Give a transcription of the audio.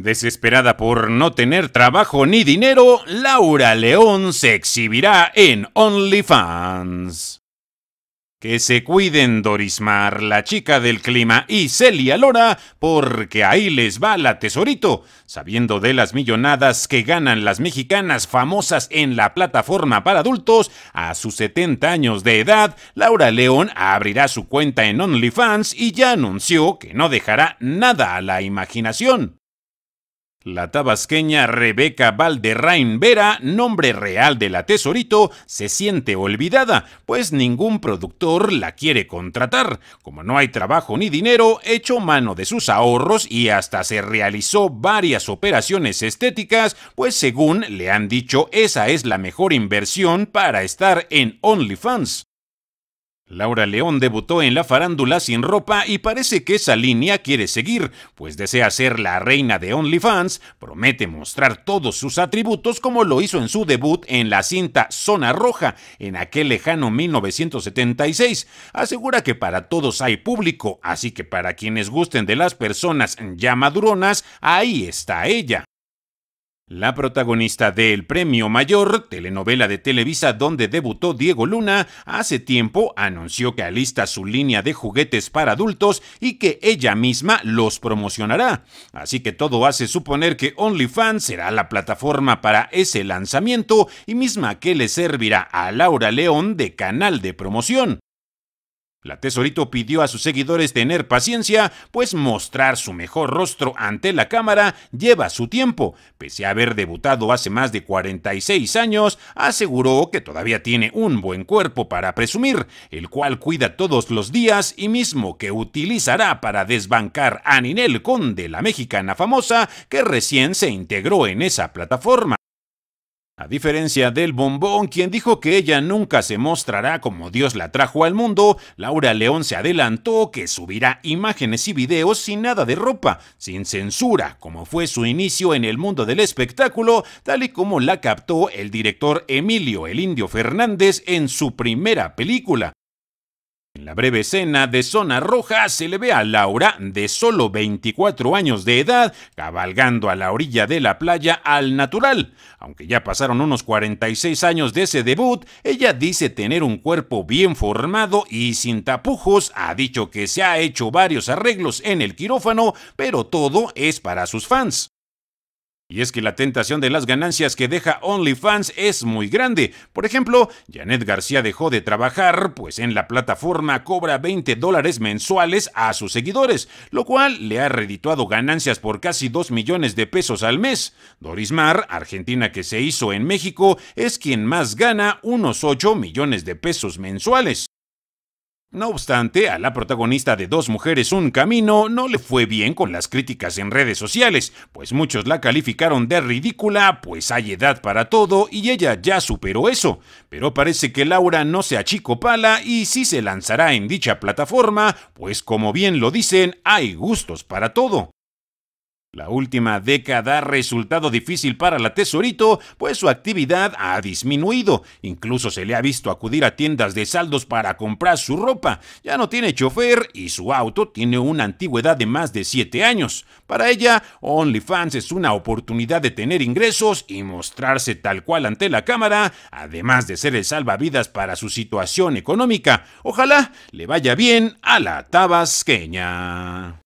Desesperada por no tener trabajo ni dinero, Laura León se exhibirá en OnlyFans. Que se cuiden Dorismar, la chica del clima y Celia Lora, porque ahí les va la tesorito. Sabiendo de las millonadas que ganan las mexicanas famosas en la plataforma para adultos, a sus 70 años de edad, Laura León abrirá su cuenta en OnlyFans y ya anunció que no dejará nada a la imaginación. La tabasqueña Rebeca Valderrain Vera, nombre real de la Tesorito, se siente olvidada, pues ningún productor la quiere contratar. Como no hay trabajo ni dinero, echó mano de sus ahorros y hasta se realizó varias operaciones estéticas, pues según le han dicho esa es la mejor inversión para estar en OnlyFans. Laura León debutó en la farándula sin ropa y parece que esa línea quiere seguir, pues desea ser la reina de OnlyFans, promete mostrar todos sus atributos como lo hizo en su debut en la cinta Zona Roja en aquel lejano 1976. Asegura que para todos hay público, así que para quienes gusten de las personas ya maduronas, ahí está ella. La protagonista del Premio Mayor, telenovela de Televisa donde debutó Diego Luna, hace tiempo anunció que alista su línea de juguetes para adultos y que ella misma los promocionará. Así que todo hace suponer que OnlyFans será la plataforma para ese lanzamiento y misma que le servirá a Laura León de canal de promoción. La tesorito pidió a sus seguidores tener paciencia, pues mostrar su mejor rostro ante la cámara lleva su tiempo. Pese a haber debutado hace más de 46 años, aseguró que todavía tiene un buen cuerpo para presumir, el cual cuida todos los días y mismo que utilizará para desbancar a Ninel Conde, la mexicana famosa que recién se integró en esa plataforma. A diferencia del bombón, quien dijo que ella nunca se mostrará como Dios la trajo al mundo, Laura León se adelantó que subirá imágenes y videos sin nada de ropa, sin censura, como fue su inicio en el mundo del espectáculo, tal y como la captó el director Emilio El Indio Fernández en su primera película, en la breve escena de Zona Roja se le ve a Laura, de solo 24 años de edad, cabalgando a la orilla de la playa al natural. Aunque ya pasaron unos 46 años de ese debut, ella dice tener un cuerpo bien formado y sin tapujos, ha dicho que se ha hecho varios arreglos en el quirófano, pero todo es para sus fans. Y es que la tentación de las ganancias que deja OnlyFans es muy grande. Por ejemplo, Janet García dejó de trabajar, pues en la plataforma cobra 20 dólares mensuales a sus seguidores, lo cual le ha redituado ganancias por casi 2 millones de pesos al mes. Doris Mar, argentina que se hizo en México, es quien más gana unos 8 millones de pesos mensuales. No obstante, a la protagonista de Dos Mujeres Un Camino no le fue bien con las críticas en redes sociales, pues muchos la calificaron de ridícula, pues hay edad para todo y ella ya superó eso. Pero parece que Laura no se achicopala y si se lanzará en dicha plataforma, pues como bien lo dicen, hay gustos para todo. La última década ha resultado difícil para la Tesorito, pues su actividad ha disminuido. Incluso se le ha visto acudir a tiendas de saldos para comprar su ropa. Ya no tiene chofer y su auto tiene una antigüedad de más de 7 años. Para ella, OnlyFans es una oportunidad de tener ingresos y mostrarse tal cual ante la cámara, además de ser el salvavidas para su situación económica. Ojalá le vaya bien a la tabasqueña.